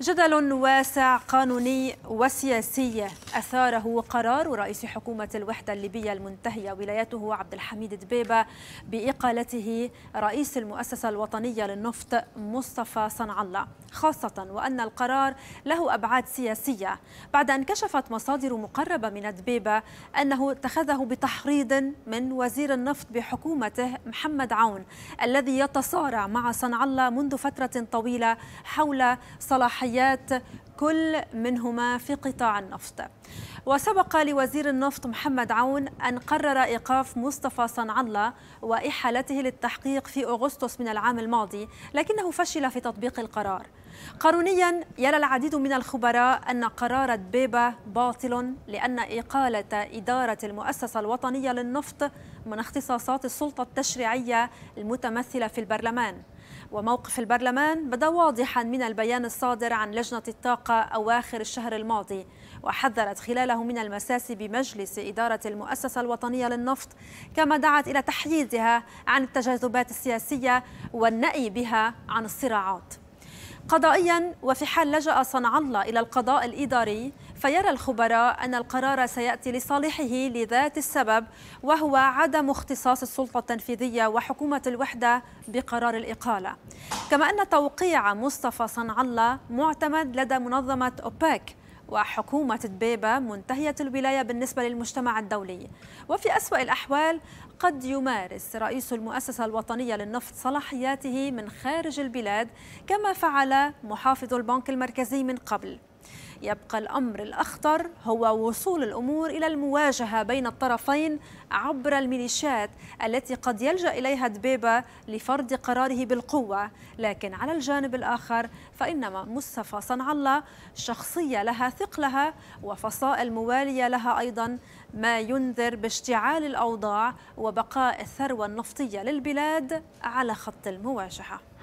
جدل واسع قانوني وسياسي أثاره قرار رئيس حكومة الوحدة الليبية المنتهية ولايته عبد الحميد دبيبة بإقالته رئيس المؤسسة الوطنية للنفط مصطفى صنع الله خاصة وأن القرار له أبعاد سياسية بعد أن كشفت مصادر مقربة من دبيبة أنه اتخذه بتحريض من وزير النفط بحكومته محمد عون الذي يتصارع مع صنع الله منذ فترة طويلة حول صلاحية تضحيات كل منهما في قطاع النفط وسبق لوزير النفط محمد عون أن قرر إيقاف مصطفى صنع الله وإحالته للتحقيق في أغسطس من العام الماضي لكنه فشل في تطبيق القرار قانونيا يرى العديد من الخبراء أن قرار بيبا باطل لأن إقالة إدارة المؤسسة الوطنية للنفط من اختصاصات السلطة التشريعية المتمثلة في البرلمان وموقف البرلمان بدا واضحا من البيان الصادر عن لجنة الطاقة أواخر الشهر الماضي وحذرت خلاله من المساس بمجلس إدارة المؤسسة الوطنية للنفط كما دعت إلى تحييدها عن التجاذبات السياسية والنأي بها عن الصراعات قضائيا وفي حال لجأ صنع الله إلى القضاء الإداري فيرى الخبراء أن القرار سيأتي لصالحه لذات السبب وهو عدم اختصاص السلطة التنفيذية وحكومة الوحدة بقرار الإقالة كما أن توقيع مصطفى صنع الله معتمد لدى منظمة أوباك وحكومة دبيبة منتهية الولاية بالنسبة للمجتمع الدولي وفي أسوأ الأحوال قد يمارس رئيس المؤسسة الوطنية للنفط صلاحياته من خارج البلاد كما فعل محافظ البنك المركزي من قبل يبقى الأمر الأخطر هو وصول الأمور إلى المواجهة بين الطرفين عبر الميليشيات التي قد يلجأ إليها دبيبة لفرض قراره بالقوة لكن على الجانب الآخر فإنما مصطفى صنع الله شخصية لها ثقلها وفصائل موالية لها أيضا ما ينذر باشتعال الأوضاع وبقاء الثروة النفطية للبلاد على خط المواجهة